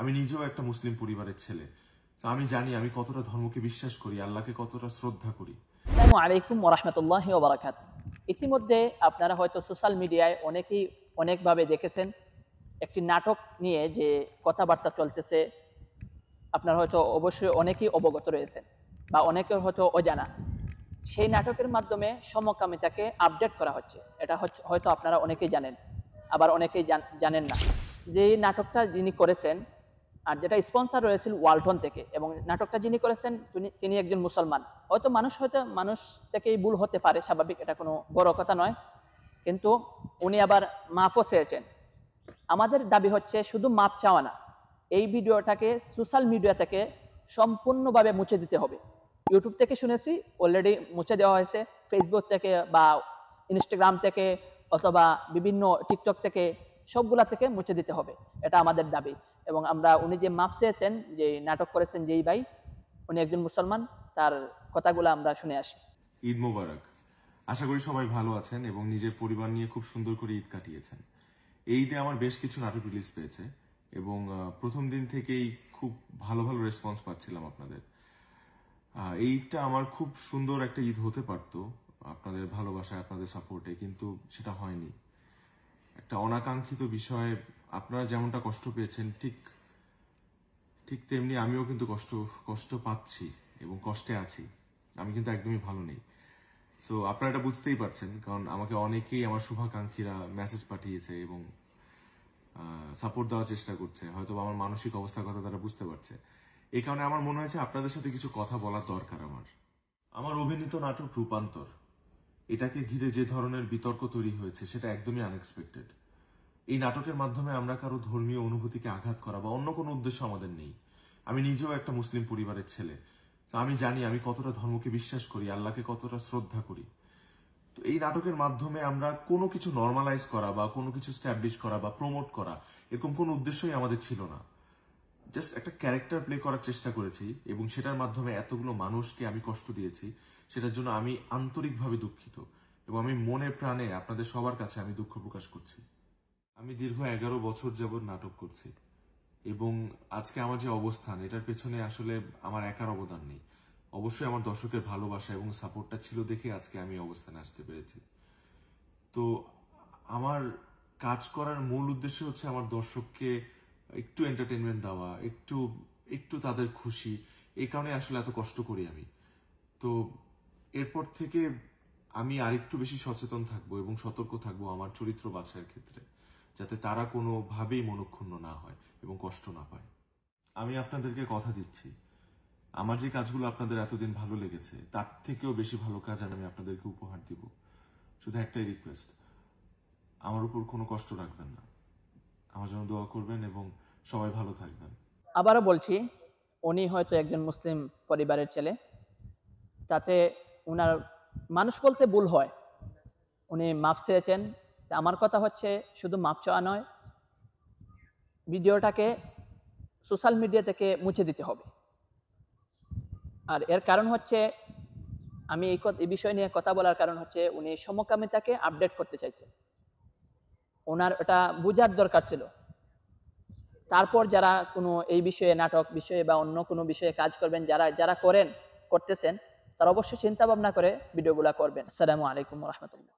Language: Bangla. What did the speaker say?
আমি নিজেও একটা মুসলিম পরিবারের ছেলে আমি জানি আমি কতটা ধর্মকে বিশ্বাস করি আল্লাহকে কতটা শ্রদ্ধা করি আলাইকুম ওরহমতুল্লাহ ওবরাকাত ইতিমধ্যে আপনারা হয়তো সোশ্যাল মিডিয়ায় অনেকেই অনেকভাবে দেখেছেন একটি নাটক নিয়ে যে কথাবার্তা চলতেছে আপনারা হয়তো অবশ্যই অনেকেই অবগত রয়েছেন বা অনেকের হয়তো অজানা সেই নাটকের মাধ্যমে সমকামিতাকে আপডেট করা হচ্ছে এটা হচ্ছে হয়তো আপনারা অনেকেই জানেন আবার অনেকেই জানেন না যে নাটকটা যিনি করেছেন আর যেটা স্পন্সার রয়েছিল ওয়ালটন থেকে এবং নাটকটা যিনি করেছেন তিনি একজন মুসলমান হয়তো মানুষ হয়তো মানুষ থেকেই ভুল হতে পারে স্বাভাবিক এটা কোনো বড় কথা নয় কিন্তু উনি আবার মাফও চেয়েছেন আমাদের দাবি হচ্ছে শুধু মাপ চাওয়া না এই ভিডিওটাকে সোশ্যাল মিডিয়া থেকে সম্পূর্ণভাবে মুছে দিতে হবে ইউটিউব থেকে শুনেছি অলরেডি মুছে দেওয়া হয়েছে ফেসবুক থেকে বা ইনস্টাগ্রাম থেকে অথবা বিভিন্ন টিকটক থেকে সবগুলা থেকে মুছে দিতে হবে এটা আমাদের দাবি এবং আমরা উনি যে মাপ চেয়েছেন যে নাটক করেছেন যেই ভাই উনি একজন মুসলমান তার কথাগুলো আমরা শুনে আসি ঈদ মোবারক আশা করি সবাই ভালো আছেন এবং নিজের পরিবার নিয়ে খুব সুন্দর করে ঈদ কাটিয়েছেন এই ঈদে আমার বেশ কিছু নাটক রিলিজ পেয়েছে এবং প্রথম দিন থেকেই খুব ভালো ভালো রেসপন্স পাচ্ছিলাম আপনাদের এই ঈদটা আমার খুব সুন্দর একটা ঈদ হতে পারতো আপনাদের ভালোবাসায় আপনাদের সাপোর্টে কিন্তু সেটা হয়নি একটা অনাকাঙ্ক্ষিত বিষয়ে আপনারা যেমনটা কষ্ট পেয়েছেন ঠিক ঠিক তেমনি আমিও কিন্তু কষ্ট কষ্ট পাচ্ছি এবং কষ্টে আছি আমি কিন্তু একদমই ভালো নেই সো আপনারা এটা বুঝতেই পারছেন কারণ আমাকে অনেকেই আমার শুভাকাঙ্ক্ষীরা মেসেজ পাঠিয়েছে এবং সাপোর্ট দেওয়ার চেষ্টা করছে হয়তো আমার মানসিক অবস্থার কথা তারা বুঝতে পারছে এই কারণে আমার মনে হয়েছে আপনাদের সাথে কিছু কথা বলার দরকার আমার আমার অভিনীত নাটক রূপান্তর এটাকে ঘিরে যে ধরনের বিতর্ক তৈরি হয়েছে সেটা একদমই আনএক্সপেক্টেড এই নাটকের মাধ্যমে আমরা কারো ধর্মীয় অনুভূতিকে আঘাত করা বা অন্য কোনো উদ্দেশ্য আমাদের নেই আমি নিজেও একটা মুসলিম পরিবারের ছেলে আমি জানি আমি কতটা ধর্মকে বিশ্বাস করি আল্লাহকে কতটা শ্রদ্ধা করি তো এই নাটকের মাধ্যমে আমরা কোনো কিছু নর্মালাইজ করা বা কোনো কিছু স্ট্যাবলিশ করা বা প্রমোট করা এরকম কোনো উদ্দেশ্যই আমাদের ছিল না জাস্ট একটা ক্যারেক্টার প্লে করার চেষ্টা করেছি এবং সেটার মাধ্যমে এতগুলো মানুষকে আমি কষ্ট দিয়েছি সেটার জন্য আমি আন্তরিকভাবে দুঃখিত এবং আমি মনে প্রাণে আপনাদের সবার কাছে আমি দুঃখ প্রকাশ করছি আমি দীর্ঘ এগারো বছর যাবৎ নাটক করছি এবং আজকে আমার যে অবস্থান এটার পেছনে আসলে আমার একার অবদান নেই অবশ্যই আমার দর্শকের ভালোবাসা এবং সাপোর্টটা ছিল দেখে আজকে আমি অবস্থানে আসতে পেরেছি তো আমার কাজ করার মূল উদ্দেশ্য হচ্ছে আমার দর্শককে একটু এন্টারটেনমেন্ট দেওয়া একটু একটু তাদের খুশি এই কারণে আসলে এত কষ্ট করি আমি তো এরপর থেকে আমি আরেকটু বেশি সচেতন থাকবো এবং সতর্ক থাকবো আমার চরিত্র বাছাইয়ের ক্ষেত্রে যাতে তারা কোনোভাবেই মনক্ষুণ্ণ না হয় এবং কষ্ট না পায় আমি আপনাদেরকে কথা দিচ্ছি আমার যে কাজগুলো আপনাদের এতদিন ভালো লেগেছে তার থেকেও বেশি ভালো কাজ আমি আপনাদেরকে উপহার দিব শুধু একটাই রিকোয়েস্ট আমার উপর কোনো কষ্ট রাখবেন না আমার জন্য দোয়া করবেন এবং সবাই ভালো থাকবেন আবারও বলছি উনি হয়তো একজন মুসলিম পরিবারের ছেলে তাতে উনার মানুষ বলতে ভুল হয় উনি মাপ চেয়েছেন তা আমার কথা হচ্ছে শুধু মাপ চাওয়া নয় ভিডিওটাকে সোশ্যাল মিডিয়া থেকে মুছে দিতে হবে আর এর কারণ হচ্ছে আমি এই বিষয় নিয়ে কথা বলার কারণ হচ্ছে উনি সমকামিতাকে আপডেট করতে চাইছেন ওনার এটা বোঝার দরকার ছিল তারপর যারা কোনো এই বিষয়ে নাটক বিষয়ে বা অন্য কোনো বিষয়ে কাজ করবেন যারা যারা করেন করতেছেন তারা অবশ্যই চিন্তা ভাবনা করে ভিডিওগুলো করবেন আসসালামু আলাইকুম রহমতুল্লাহ